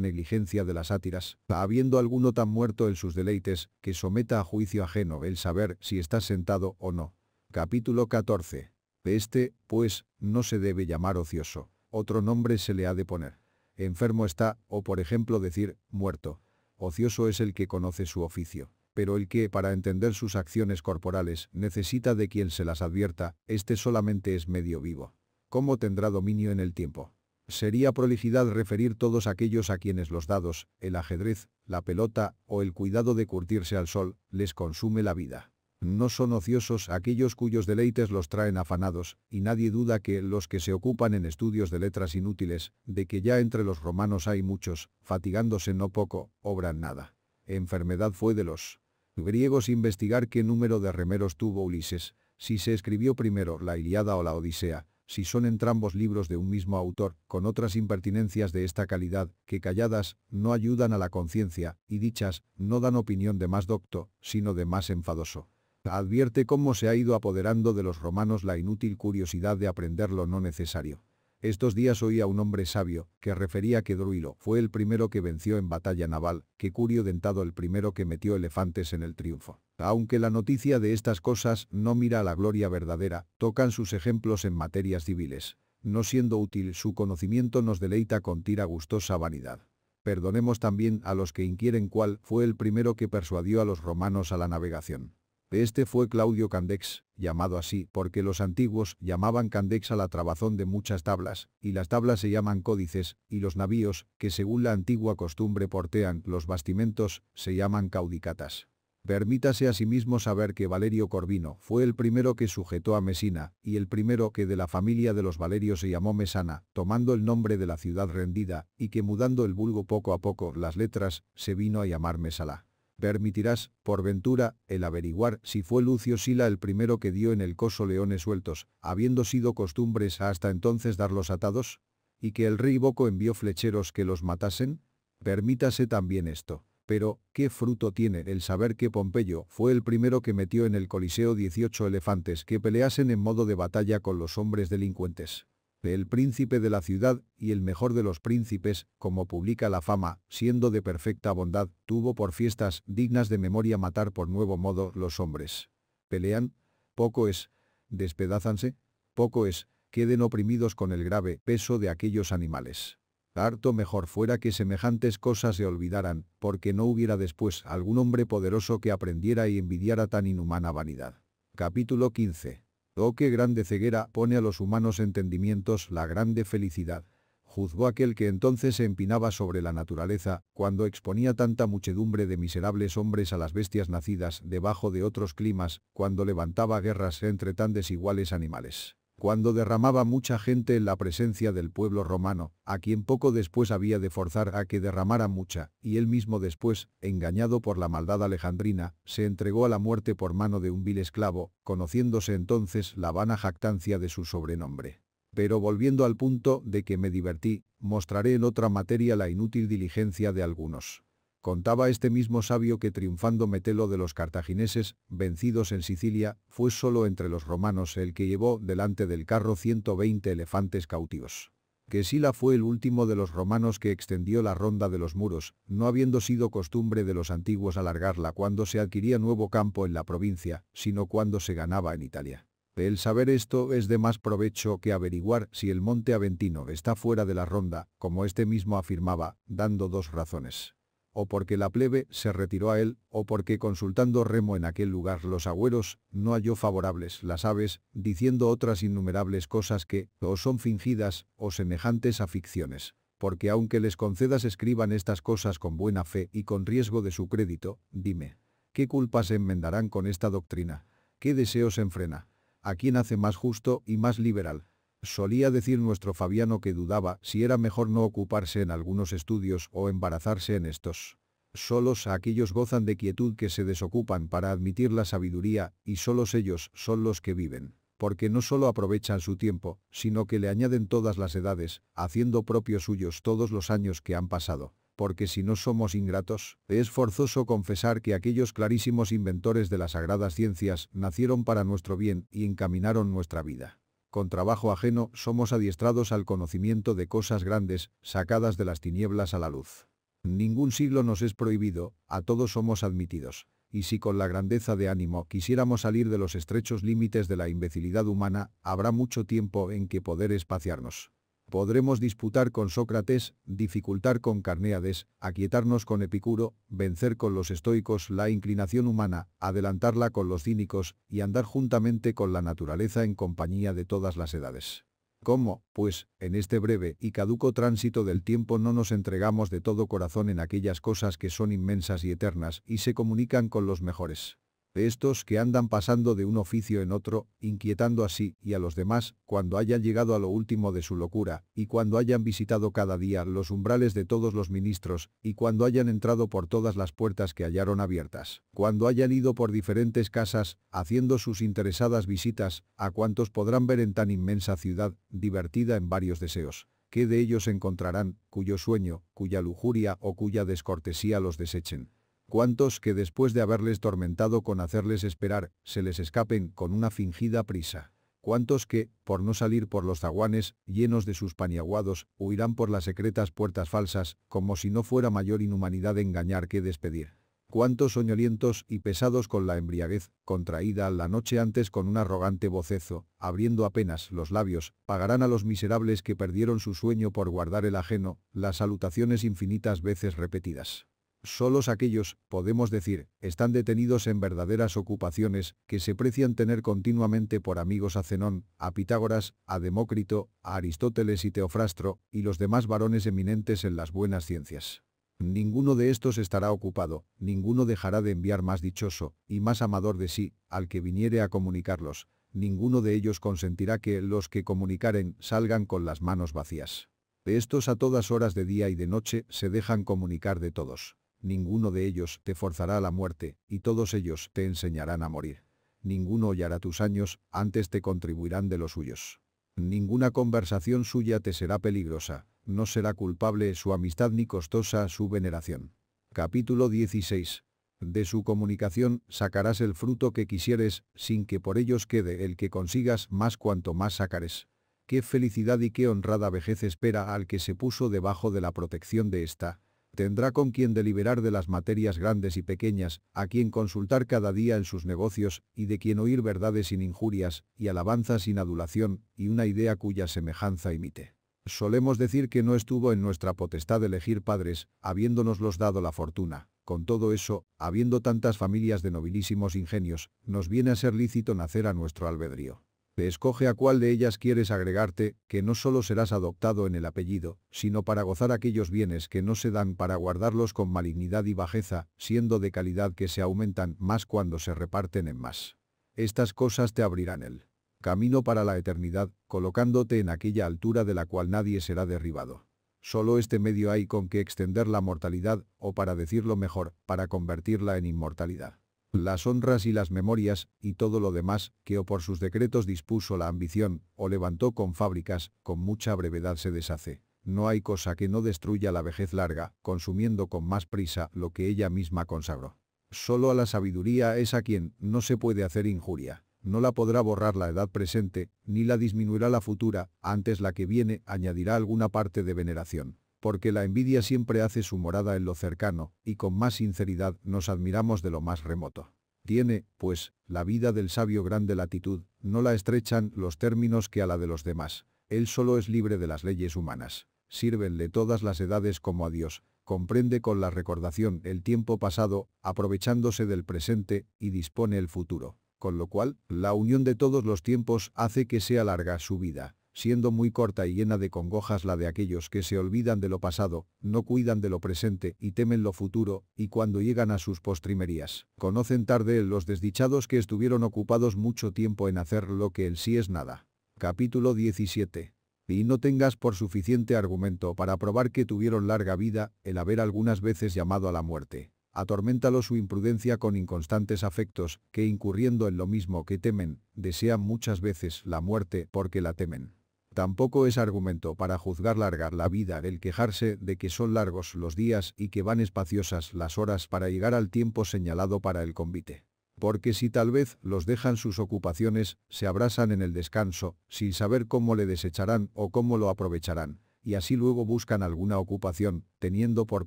negligencia de las sátiras, habiendo alguno tan muerto en sus deleites, que someta a juicio ajeno el saber si está sentado o no. Capítulo 14. Este, pues, no se debe llamar ocioso, otro nombre se le ha de poner. Enfermo está, o por ejemplo decir, muerto. Ocioso es el que conoce su oficio pero el que, para entender sus acciones corporales, necesita de quien se las advierta, este solamente es medio vivo. ¿Cómo tendrá dominio en el tiempo? Sería prolijidad referir todos aquellos a quienes los dados, el ajedrez, la pelota o el cuidado de curtirse al sol, les consume la vida. No son ociosos aquellos cuyos deleites los traen afanados, y nadie duda que los que se ocupan en estudios de letras inútiles, de que ya entre los romanos hay muchos, fatigándose no poco, obran nada. Enfermedad fue de los griegos investigar qué número de remeros tuvo Ulises, si se escribió primero la Iliada o la Odisea, si son entrambos libros de un mismo autor, con otras impertinencias de esta calidad, que calladas, no ayudan a la conciencia, y dichas, no dan opinión de más docto, sino de más enfadoso. Advierte cómo se ha ido apoderando de los romanos la inútil curiosidad de aprender lo no necesario. Estos días oí a un hombre sabio, que refería que Druilo fue el primero que venció en batalla naval, que Curio Dentado el primero que metió elefantes en el triunfo. Aunque la noticia de estas cosas no mira a la gloria verdadera, tocan sus ejemplos en materias civiles. No siendo útil su conocimiento nos deleita con tira gustosa vanidad. Perdonemos también a los que inquieren cuál fue el primero que persuadió a los romanos a la navegación. Este fue Claudio Candex, llamado así porque los antiguos llamaban Candex a la trabazón de muchas tablas, y las tablas se llaman códices, y los navíos, que según la antigua costumbre portean los bastimentos, se llaman caudicatas. Permítase asimismo saber que Valerio Corvino fue el primero que sujetó a Mesina, y el primero que de la familia de los Valerios se llamó Mesana, tomando el nombre de la ciudad rendida, y que mudando el vulgo poco a poco las letras, se vino a llamar Mesala permitirás, por ventura, el averiguar si fue Lucio Sila el primero que dio en el coso leones sueltos, habiendo sido costumbres hasta entonces darlos atados, y que el rey Boco envió flecheros que los matasen? Permítase también esto. Pero, ¿qué fruto tiene el saber que Pompeyo fue el primero que metió en el Coliseo 18 elefantes que peleasen en modo de batalla con los hombres delincuentes? el príncipe de la ciudad y el mejor de los príncipes, como publica la fama, siendo de perfecta bondad, tuvo por fiestas dignas de memoria matar por nuevo modo los hombres. Pelean, poco es, despedázanse, poco es, queden oprimidos con el grave peso de aquellos animales. Harto mejor fuera que semejantes cosas se olvidaran, porque no hubiera después algún hombre poderoso que aprendiera y envidiara tan inhumana vanidad. Capítulo 15 Oh, qué grande ceguera pone a los humanos entendimientos la grande felicidad. Juzgó aquel que entonces se empinaba sobre la naturaleza, cuando exponía tanta muchedumbre de miserables hombres a las bestias nacidas debajo de otros climas, cuando levantaba guerras entre tan desiguales animales cuando derramaba mucha gente en la presencia del pueblo romano, a quien poco después había de forzar a que derramara mucha, y él mismo después, engañado por la maldad alejandrina, se entregó a la muerte por mano de un vil esclavo, conociéndose entonces la vana jactancia de su sobrenombre. Pero volviendo al punto de que me divertí, mostraré en otra materia la inútil diligencia de algunos. Contaba este mismo sabio que triunfando Metelo de los cartagineses, vencidos en Sicilia, fue solo entre los romanos el que llevó delante del carro 120 elefantes cautivos. Que Sila fue el último de los romanos que extendió la ronda de los muros, no habiendo sido costumbre de los antiguos alargarla cuando se adquiría nuevo campo en la provincia, sino cuando se ganaba en Italia. El saber esto es de más provecho que averiguar si el monte Aventino está fuera de la ronda, como este mismo afirmaba, dando dos razones o porque la plebe se retiró a él, o porque consultando remo en aquel lugar los agüeros, no halló favorables las aves, diciendo otras innumerables cosas que, o son fingidas, o semejantes a ficciones. Porque aunque les concedas escriban estas cosas con buena fe y con riesgo de su crédito, dime, ¿qué culpas enmendarán con esta doctrina? ¿Qué deseos enfrena? ¿A quién hace más justo y más liberal? Solía decir nuestro Fabiano que dudaba si era mejor no ocuparse en algunos estudios o embarazarse en estos. Solos aquellos gozan de quietud que se desocupan para admitir la sabiduría, y solos ellos son los que viven. Porque no solo aprovechan su tiempo, sino que le añaden todas las edades, haciendo propios suyos todos los años que han pasado. Porque si no somos ingratos, es forzoso confesar que aquellos clarísimos inventores de las sagradas ciencias nacieron para nuestro bien y encaminaron nuestra vida con trabajo ajeno somos adiestrados al conocimiento de cosas grandes, sacadas de las tinieblas a la luz. Ningún siglo nos es prohibido, a todos somos admitidos. Y si con la grandeza de ánimo quisiéramos salir de los estrechos límites de la imbecilidad humana, habrá mucho tiempo en que poder espaciarnos. Podremos disputar con Sócrates, dificultar con Carneades, aquietarnos con Epicuro, vencer con los estoicos la inclinación humana, adelantarla con los cínicos y andar juntamente con la naturaleza en compañía de todas las edades. ¿Cómo, pues, en este breve y caduco tránsito del tiempo no nos entregamos de todo corazón en aquellas cosas que son inmensas y eternas y se comunican con los mejores? de estos que andan pasando de un oficio en otro, inquietando sí y a los demás, cuando hayan llegado a lo último de su locura, y cuando hayan visitado cada día los umbrales de todos los ministros, y cuando hayan entrado por todas las puertas que hallaron abiertas, cuando hayan ido por diferentes casas, haciendo sus interesadas visitas, a cuantos podrán ver en tan inmensa ciudad, divertida en varios deseos. ¿Qué de ellos encontrarán, cuyo sueño, cuya lujuria o cuya descortesía los desechen? Cuántos que después de haberles tormentado con hacerles esperar, se les escapen con una fingida prisa. Cuántos que, por no salir por los zaguanes, llenos de sus paniaguados, huirán por las secretas puertas falsas, como si no fuera mayor inhumanidad engañar que despedir. Cuántos soñolientos y pesados con la embriaguez, contraída la noche antes con un arrogante bocezo, abriendo apenas los labios, pagarán a los miserables que perdieron su sueño por guardar el ajeno, las salutaciones infinitas veces repetidas. Solos aquellos, podemos decir, están detenidos en verdaderas ocupaciones, que se precian tener continuamente por amigos a Zenón, a Pitágoras, a Demócrito, a Aristóteles y Teofrastro, y los demás varones eminentes en las buenas ciencias. Ninguno de estos estará ocupado, ninguno dejará de enviar más dichoso, y más amador de sí, al que viniere a comunicarlos, ninguno de ellos consentirá que los que comunicaren salgan con las manos vacías. De estos a todas horas de día y de noche se dejan comunicar de todos. Ninguno de ellos te forzará a la muerte, y todos ellos te enseñarán a morir. Ninguno hollará tus años, antes te contribuirán de los suyos. Ninguna conversación suya te será peligrosa, no será culpable su amistad ni costosa su veneración. Capítulo 16. De su comunicación sacarás el fruto que quisieres, sin que por ellos quede el que consigas más cuanto más sacares. Qué felicidad y qué honrada vejez espera al que se puso debajo de la protección de esta. Tendrá con quien deliberar de las materias grandes y pequeñas, a quien consultar cada día en sus negocios, y de quien oír verdades sin injurias, y alabanzas sin adulación, y una idea cuya semejanza imite. Solemos decir que no estuvo en nuestra potestad elegir padres, habiéndonoslos dado la fortuna. Con todo eso, habiendo tantas familias de nobilísimos ingenios, nos viene a ser lícito nacer a nuestro albedrío escoge a cuál de ellas quieres agregarte, que no solo serás adoptado en el apellido, sino para gozar aquellos bienes que no se dan para guardarlos con malignidad y bajeza, siendo de calidad que se aumentan más cuando se reparten en más. Estas cosas te abrirán el camino para la eternidad, colocándote en aquella altura de la cual nadie será derribado. Solo este medio hay con que extender la mortalidad, o para decirlo mejor, para convertirla en inmortalidad las honras y las memorias, y todo lo demás, que o por sus decretos dispuso la ambición, o levantó con fábricas, con mucha brevedad se deshace. No hay cosa que no destruya la vejez larga, consumiendo con más prisa lo que ella misma consagró. Solo a la sabiduría es a quien no se puede hacer injuria. No la podrá borrar la edad presente, ni la disminuirá la futura, antes la que viene añadirá alguna parte de veneración porque la envidia siempre hace su morada en lo cercano, y con más sinceridad nos admiramos de lo más remoto. Tiene, pues, la vida del sabio grande latitud, no la estrechan los términos que a la de los demás. Él solo es libre de las leyes humanas. Sírvenle todas las edades como a Dios, comprende con la recordación el tiempo pasado, aprovechándose del presente, y dispone el futuro. Con lo cual, la unión de todos los tiempos hace que sea larga su vida siendo muy corta y llena de congojas la de aquellos que se olvidan de lo pasado, no cuidan de lo presente y temen lo futuro, y cuando llegan a sus postrimerías, conocen tarde los desdichados que estuvieron ocupados mucho tiempo en hacer lo que en sí es nada. Capítulo 17 y no tengas por suficiente argumento para probar que tuvieron larga vida el haber algunas veces llamado a la muerte. Atorméntalo su imprudencia con inconstantes afectos, que incurriendo en lo mismo que temen, desean muchas veces la muerte porque la temen. Tampoco es argumento para juzgar larga la vida el quejarse de que son largos los días y que van espaciosas las horas para llegar al tiempo señalado para el convite. Porque si tal vez los dejan sus ocupaciones, se abrasan en el descanso, sin saber cómo le desecharán o cómo lo aprovecharán, y así luego buscan alguna ocupación, teniendo por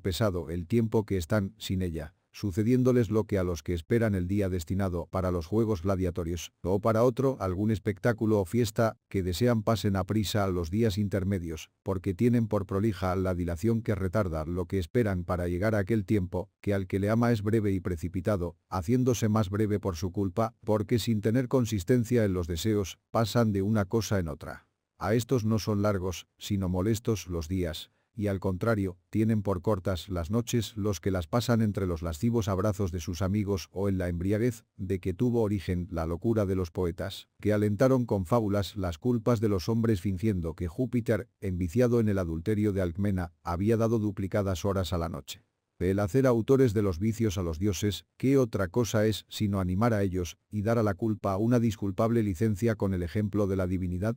pesado el tiempo que están sin ella, sucediéndoles lo que a los que esperan el día destinado para los juegos gladiatorios, o para otro algún espectáculo o fiesta, que desean pasen a prisa a los días intermedios, porque tienen por prolija la dilación que retarda lo que esperan para llegar a aquel tiempo, que al que le ama es breve y precipitado, haciéndose más breve por su culpa, porque sin tener consistencia en los deseos, pasan de una cosa en otra. A estos no son largos, sino molestos los días, y al contrario, tienen por cortas las noches los que las pasan entre los lascivos abrazos de sus amigos o en la embriaguez, de que tuvo origen la locura de los poetas, que alentaron con fábulas las culpas de los hombres fingiendo que Júpiter, enviciado en el adulterio de Alcmena, había dado duplicadas horas a la noche. El hacer autores de los vicios a los dioses, ¿qué otra cosa es sino animar a ellos y dar a la culpa una disculpable licencia con el ejemplo de la divinidad?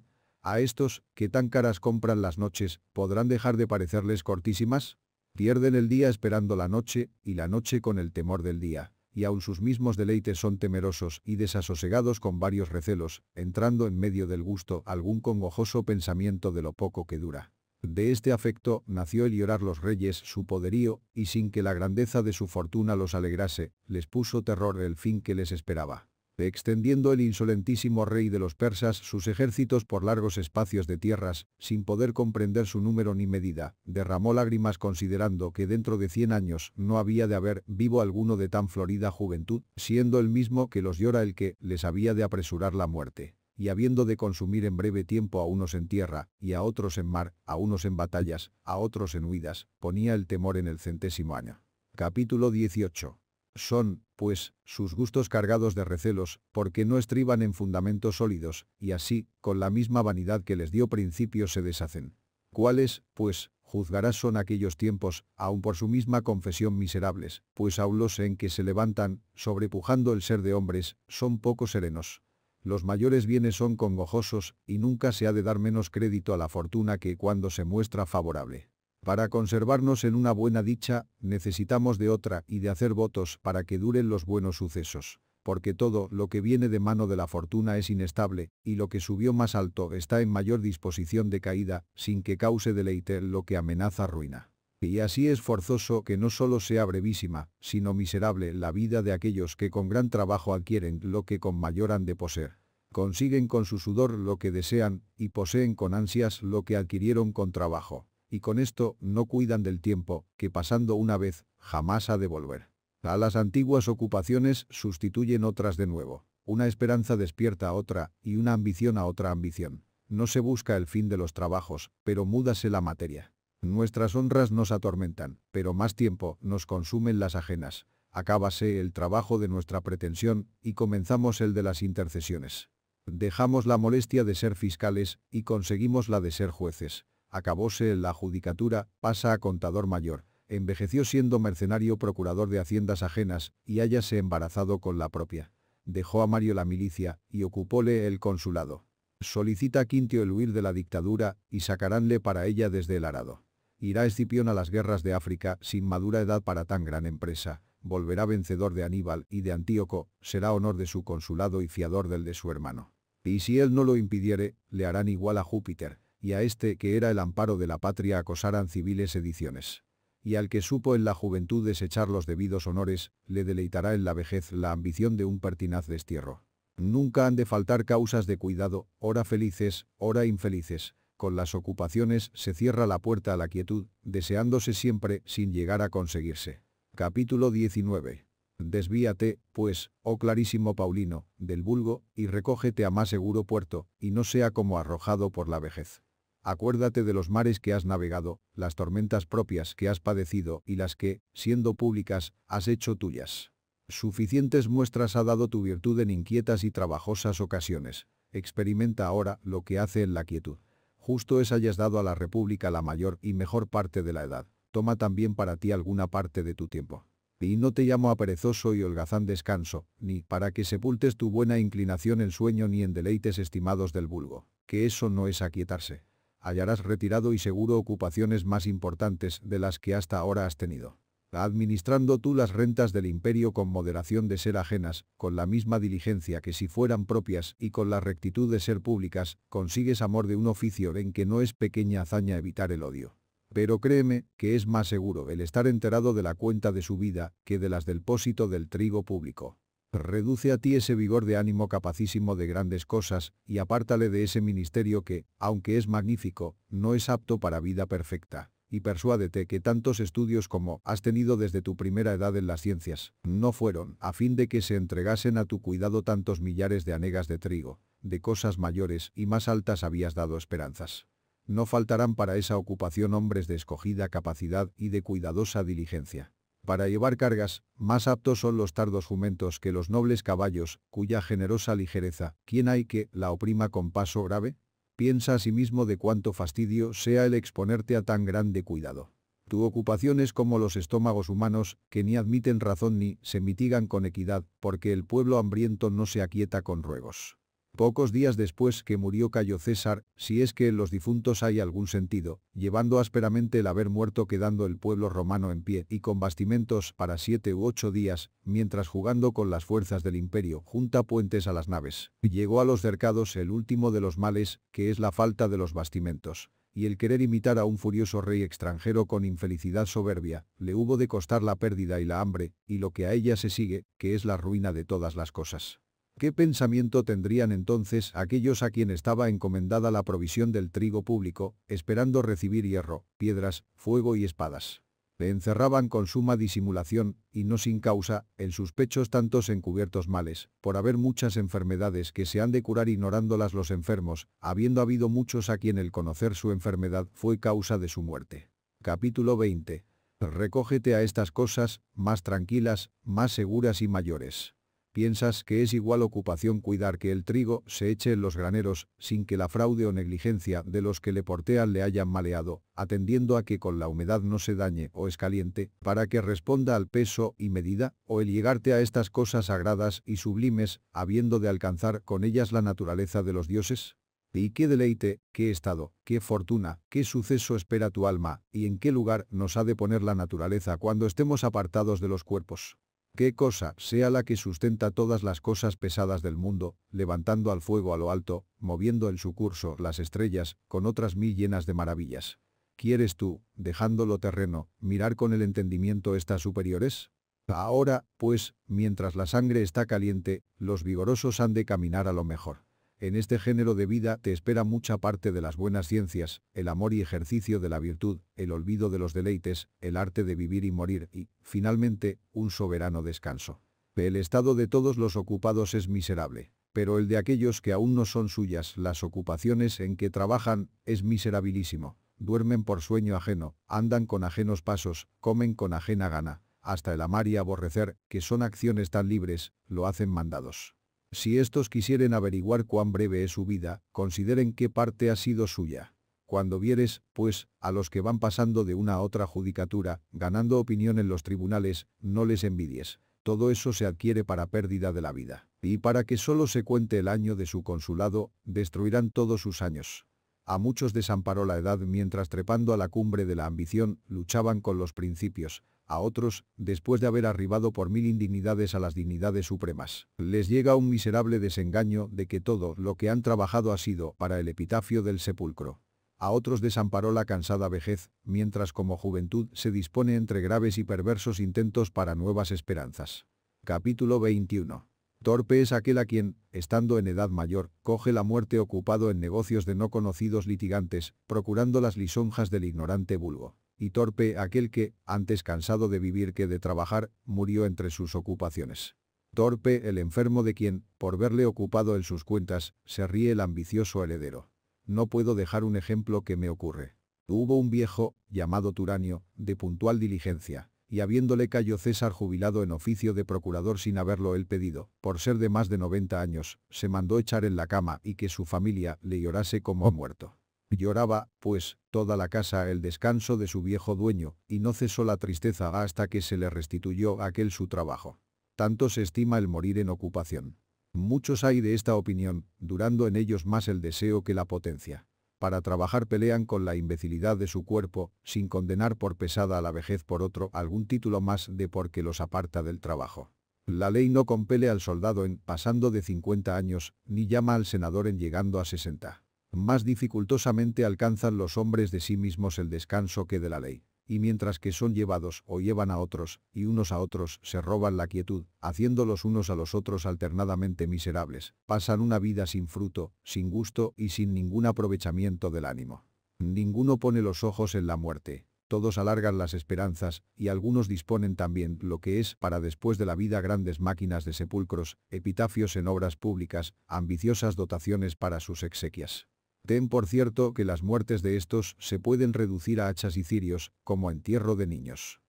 a estos, que tan caras compran las noches, podrán dejar de parecerles cortísimas? Pierden el día esperando la noche, y la noche con el temor del día, y aun sus mismos deleites son temerosos y desasosegados con varios recelos, entrando en medio del gusto algún congojoso pensamiento de lo poco que dura. De este afecto nació el llorar los reyes su poderío, y sin que la grandeza de su fortuna los alegrase, les puso terror el fin que les esperaba extendiendo el insolentísimo rey de los persas sus ejércitos por largos espacios de tierras, sin poder comprender su número ni medida, derramó lágrimas considerando que dentro de cien años no había de haber vivo alguno de tan florida juventud, siendo el mismo que los llora el que les había de apresurar la muerte y habiendo de consumir en breve tiempo a unos en tierra, y a otros en mar, a unos en batallas, a otros en huidas, ponía el temor en el centésimo año. Capítulo 18 son, pues, sus gustos cargados de recelos, porque no estriban en fundamentos sólidos, y así, con la misma vanidad que les dio principio se deshacen. ¿Cuáles, pues, juzgarás son aquellos tiempos, aun por su misma confesión miserables, pues aun los en que se levantan, sobrepujando el ser de hombres, son poco serenos? Los mayores bienes son congojosos, y nunca se ha de dar menos crédito a la fortuna que cuando se muestra favorable. Para conservarnos en una buena dicha, necesitamos de otra y de hacer votos para que duren los buenos sucesos, porque todo lo que viene de mano de la fortuna es inestable, y lo que subió más alto está en mayor disposición de caída, sin que cause deleite lo que amenaza ruina. Y así es forzoso que no solo sea brevísima, sino miserable la vida de aquellos que con gran trabajo adquieren lo que con mayor han de poseer. Consiguen con su sudor lo que desean, y poseen con ansias lo que adquirieron con trabajo y con esto no cuidan del tiempo, que pasando una vez, jamás ha de volver. A las antiguas ocupaciones sustituyen otras de nuevo. Una esperanza despierta a otra y una ambición a otra ambición. No se busca el fin de los trabajos, pero múdase la materia. Nuestras honras nos atormentan, pero más tiempo nos consumen las ajenas. Acábase el trabajo de nuestra pretensión y comenzamos el de las intercesiones. Dejamos la molestia de ser fiscales y conseguimos la de ser jueces acabóse la judicatura, pasa a contador mayor. Envejeció siendo mercenario procurador de haciendas ajenas y hállase embarazado con la propia. Dejó a Mario la milicia y ocupóle el consulado. Solicita a Quintio el huir de la dictadura y sacaránle para ella desde el arado. Irá Escipión a las guerras de África sin madura edad para tan gran empresa. Volverá vencedor de Aníbal y de Antíoco, será honor de su consulado y fiador del de su hermano. Y si él no lo impidiere, le harán igual a Júpiter, y a este que era el amparo de la patria acosaran civiles ediciones. Y al que supo en la juventud desechar los debidos honores, le deleitará en la vejez la ambición de un pertinaz destierro. Nunca han de faltar causas de cuidado, ora felices, ora infelices. Con las ocupaciones se cierra la puerta a la quietud, deseándose siempre sin llegar a conseguirse. Capítulo 19. Desvíate, pues, oh clarísimo Paulino, del vulgo, y recógete a más seguro puerto, y no sea como arrojado por la vejez. Acuérdate de los mares que has navegado, las tormentas propias que has padecido y las que, siendo públicas, has hecho tuyas. Suficientes muestras ha dado tu virtud en inquietas y trabajosas ocasiones. Experimenta ahora lo que hace en la quietud. Justo es hayas dado a la República la mayor y mejor parte de la edad. Toma también para ti alguna parte de tu tiempo. Y no te llamo a perezoso y holgazán descanso, ni para que sepultes tu buena inclinación en sueño ni en deleites estimados del vulgo, que eso no es aquietarse hallarás retirado y seguro ocupaciones más importantes de las que hasta ahora has tenido. Administrando tú las rentas del imperio con moderación de ser ajenas, con la misma diligencia que si fueran propias y con la rectitud de ser públicas, consigues amor de un oficio en que no es pequeña hazaña evitar el odio. Pero créeme que es más seguro el estar enterado de la cuenta de su vida que de las del pósito del trigo público. Reduce a ti ese vigor de ánimo capacísimo de grandes cosas, y apártale de ese ministerio que, aunque es magnífico, no es apto para vida perfecta. Y persuádete que tantos estudios como has tenido desde tu primera edad en las ciencias, no fueron, a fin de que se entregasen a tu cuidado tantos millares de anegas de trigo, de cosas mayores y más altas habías dado esperanzas. No faltarán para esa ocupación hombres de escogida capacidad y de cuidadosa diligencia. Para llevar cargas, más aptos son los tardos jumentos que los nobles caballos, cuya generosa ligereza, ¿quién hay que la oprima con paso grave? Piensa asimismo sí de cuánto fastidio sea el exponerte a tan grande cuidado. Tu ocupación es como los estómagos humanos, que ni admiten razón ni se mitigan con equidad, porque el pueblo hambriento no se aquieta con ruegos. Pocos días después que murió Cayo César, si es que en los difuntos hay algún sentido, llevando ásperamente el haber muerto quedando el pueblo romano en pie y con bastimentos para siete u ocho días, mientras jugando con las fuerzas del imperio junta puentes a las naves. Llegó a los cercados el último de los males, que es la falta de los bastimentos y el querer imitar a un furioso rey extranjero con infelicidad soberbia, le hubo de costar la pérdida y la hambre, y lo que a ella se sigue, que es la ruina de todas las cosas. ¿Qué pensamiento tendrían entonces aquellos a quien estaba encomendada la provisión del trigo público, esperando recibir hierro, piedras, fuego y espadas? Le encerraban con suma disimulación, y no sin causa, en sus pechos tantos encubiertos males, por haber muchas enfermedades que se han de curar ignorándolas los enfermos, habiendo habido muchos a quien el conocer su enfermedad fue causa de su muerte. Capítulo 20. Recógete a estas cosas, más tranquilas, más seguras y mayores piensas que es igual ocupación cuidar que el trigo se eche en los graneros sin que la fraude o negligencia de los que le portean le hayan maleado, atendiendo a que con la humedad no se dañe o escaliente, para que responda al peso y medida, o el llegarte a estas cosas sagradas y sublimes, habiendo de alcanzar con ellas la naturaleza de los dioses? Y qué deleite, qué estado, qué fortuna, qué suceso espera tu alma, y en qué lugar nos ha de poner la naturaleza cuando estemos apartados de los cuerpos. ¿Qué cosa sea la que sustenta todas las cosas pesadas del mundo, levantando al fuego a lo alto, moviendo en su curso las estrellas, con otras mil llenas de maravillas? ¿Quieres tú, dejando lo terreno, mirar con el entendimiento estas superiores? Ahora, pues, mientras la sangre está caliente, los vigorosos han de caminar a lo mejor. En este género de vida te espera mucha parte de las buenas ciencias, el amor y ejercicio de la virtud, el olvido de los deleites, el arte de vivir y morir y, finalmente, un soberano descanso. El estado de todos los ocupados es miserable, pero el de aquellos que aún no son suyas las ocupaciones en que trabajan es miserabilísimo. Duermen por sueño ajeno, andan con ajenos pasos, comen con ajena gana, hasta el amar y aborrecer, que son acciones tan libres, lo hacen mandados. Si estos quisieren averiguar cuán breve es su vida, consideren qué parte ha sido suya. Cuando vieres, pues, a los que van pasando de una a otra judicatura, ganando opinión en los tribunales, no les envidies. Todo eso se adquiere para pérdida de la vida. Y para que solo se cuente el año de su consulado, destruirán todos sus años. A muchos desamparó la edad mientras trepando a la cumbre de la ambición, luchaban con los principios, a otros, después de haber arribado por mil indignidades a las dignidades supremas. Les llega un miserable desengaño de que todo lo que han trabajado ha sido para el epitafio del sepulcro. A otros desamparó la cansada vejez, mientras como juventud se dispone entre graves y perversos intentos para nuevas esperanzas. Capítulo 21. Torpe es aquel a quien, estando en edad mayor, coge la muerte ocupado en negocios de no conocidos litigantes, procurando las lisonjas del ignorante vulgo y torpe aquel que, antes cansado de vivir que de trabajar, murió entre sus ocupaciones. Torpe el enfermo de quien, por verle ocupado en sus cuentas, se ríe el ambicioso heredero. No puedo dejar un ejemplo que me ocurre. Hubo un viejo, llamado Turanio, de puntual diligencia, y habiéndole cayó César jubilado en oficio de procurador sin haberlo él pedido, por ser de más de 90 años, se mandó echar en la cama y que su familia le llorase como muerto. Lloraba, pues, toda la casa el descanso de su viejo dueño, y no cesó la tristeza hasta que se le restituyó aquel su trabajo. Tanto se estima el morir en ocupación. Muchos hay de esta opinión, durando en ellos más el deseo que la potencia. Para trabajar pelean con la imbecilidad de su cuerpo, sin condenar por pesada a la vejez por otro algún título más de porque los aparta del trabajo. La ley no compele al soldado en pasando de 50 años, ni llama al senador en llegando a 60 más dificultosamente alcanzan los hombres de sí mismos el descanso que de la ley, y mientras que son llevados o llevan a otros, y unos a otros se roban la quietud, haciéndolos unos a los otros alternadamente miserables, pasan una vida sin fruto, sin gusto y sin ningún aprovechamiento del ánimo. Ninguno pone los ojos en la muerte, todos alargan las esperanzas, y algunos disponen también lo que es para después de la vida grandes máquinas de sepulcros, epitafios en obras públicas, ambiciosas dotaciones para sus exequias. Ten por cierto que las muertes de estos se pueden reducir a hachas y cirios, como entierro de niños.